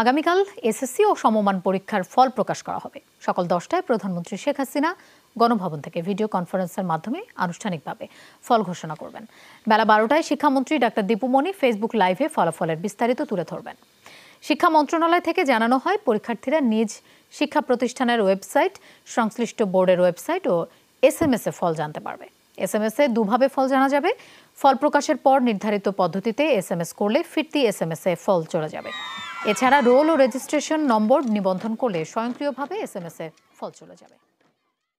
আগামীকাল এসএসসি ও সমমান পরীক্ষার ফল প্রকাশ করা হবে সকাল দশটায় প্রধানমন্ত্রী শেখ হাসিনা গণভবন থেকে ভিডিও কনফারেন্সের মাধ্যমে আনুষ্ঠানিকভাবে ফল ঘোষণা করবেন বেলা বারোটায় শিক্ষামন্ত্রী ডাক্তার দীপুমণি ফেসবুক লাইভে ফলাফলের বিস্তারিত তুলে ধরবেন শিক্ষা মন্ত্রণালয় থেকে জানানো হয় পরীক্ষার্থীরা নিজ শিক্ষা প্রতিষ্ঠানের ওয়েবসাইট সংশ্লিষ্ট বোর্ডের ওয়েবসাইট ও এস এম এস এ ফল জানতে পারবে এস এম এস এ দুভাবে ফল জানা যাবে ফল প্রকাশের পর নির্ধারিত পদ্ধতিতে এস এম এস করলে ফিরতি এস এম এস এ ফল চলে যাবে এছাড়া রোল ও রেজিস্ট্রেশন নম্বর নিবন্ধন করলে স্বয়ংক্রিয়ভাবে এস এম এস এর ফল চলে যাবে